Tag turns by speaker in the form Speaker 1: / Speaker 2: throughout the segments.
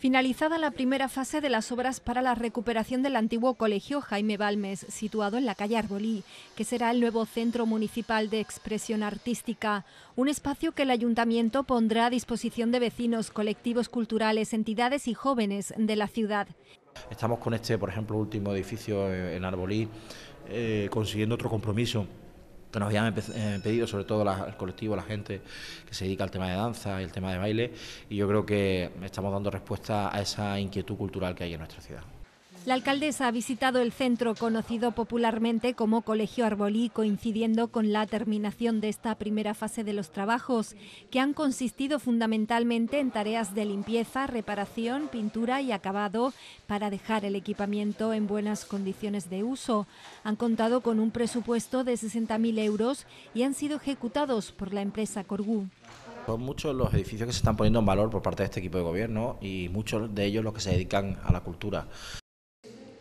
Speaker 1: Finalizada la primera fase de las obras para la recuperación del antiguo colegio Jaime Balmes, situado en la calle Arbolí, que será el nuevo Centro Municipal de Expresión Artística, un espacio que el Ayuntamiento pondrá a disposición de vecinos, colectivos culturales, entidades y jóvenes de la ciudad.
Speaker 2: Estamos con este, por ejemplo, último edificio eh, en Arbolí, eh, consiguiendo otro compromiso que nos habían eh, pedido, sobre todo el colectivo, la gente que se dedica al tema de danza y el tema de baile, y yo creo que estamos dando respuesta a esa inquietud cultural que hay en nuestra ciudad.
Speaker 1: La alcaldesa ha visitado el centro conocido popularmente como Colegio Arbolí, coincidiendo con la terminación de esta primera fase de los trabajos, que han consistido fundamentalmente en tareas de limpieza, reparación, pintura y acabado para dejar el equipamiento en buenas condiciones de uso. Han contado con un presupuesto de 60.000 euros y han sido ejecutados por la empresa Corgú. Son
Speaker 2: pues muchos los edificios que se están poniendo en valor por parte de este equipo de gobierno y muchos de ellos los que se dedican a la cultura.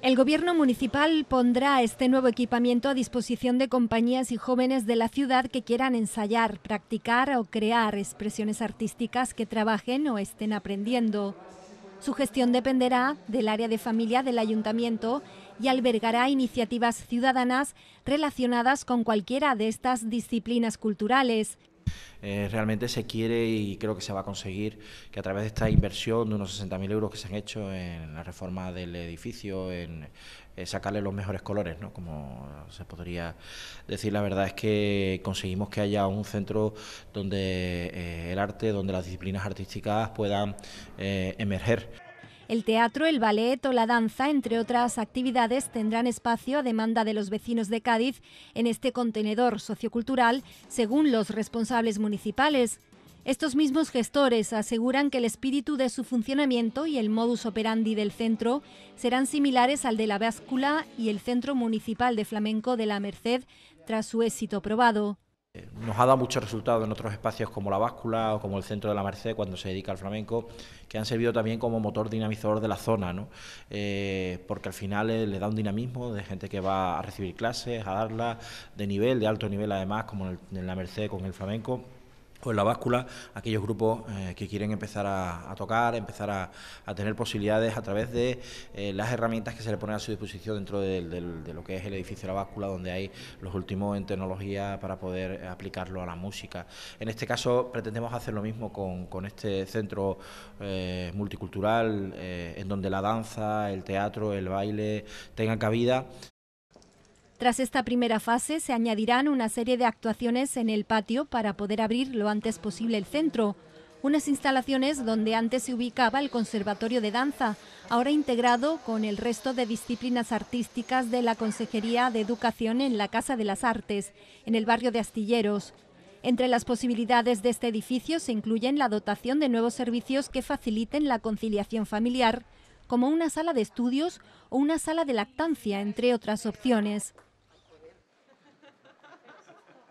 Speaker 1: El gobierno municipal pondrá este nuevo equipamiento a disposición de compañías y jóvenes de la ciudad que quieran ensayar, practicar o crear expresiones artísticas que trabajen o estén aprendiendo. Su gestión dependerá del área de familia del ayuntamiento y albergará iniciativas ciudadanas relacionadas con cualquiera de estas disciplinas culturales,
Speaker 2: eh, realmente se quiere y creo que se va a conseguir que a través de esta inversión de unos 60.000 euros que se han hecho en la reforma del edificio, en eh, sacarle los mejores colores, ¿no? como se podría decir, la verdad es que conseguimos que haya un centro donde eh, el arte, donde las disciplinas artísticas puedan emerger.
Speaker 1: El teatro, el ballet o la danza, entre otras actividades, tendrán espacio a demanda de los vecinos de Cádiz en este contenedor sociocultural, según los responsables municipales. Estos mismos gestores aseguran que el espíritu de su funcionamiento y el modus operandi del centro serán similares al de la báscula y el Centro Municipal de Flamenco de la Merced tras su éxito probado.
Speaker 2: Eh, nos ha dado muchos resultados en otros espacios como la báscula o como el centro de la Merced cuando se dedica al flamenco, que han servido también como motor dinamizador de la zona, eh, porque al final eh, le da un dinamismo de gente que va a recibir clases, a darlas de nivel, de alto nivel además, como en la Merced con el flamenco o la báscula aquellos grupos eh, que quieren empezar a, tocar, empezar a, tener posibilidades a través de eh, las herramientas que se le ponen a su disposición dentro de, lo que es el edificio de la báscula, donde hay los últimos en tecnología para poder aplicarlo a la música. En este caso pretendemos hacer lo mismo con, este centro eh, multicultural, en donde la danza, el teatro, el baile tengan cabida.
Speaker 1: Tras esta primera fase se añadirán una serie de actuaciones en el patio para poder abrir lo antes posible el centro. Unas instalaciones donde antes se ubicaba el Conservatorio de Danza, ahora integrado con el resto de disciplinas artísticas de la Consejería de Educación en la Casa de las Artes, en el barrio de Astilleros. Entre las posibilidades de este edificio se incluyen la dotación de nuevos servicios que faciliten la conciliación familiar, como una sala de estudios o una sala de lactancia, entre otras opciones.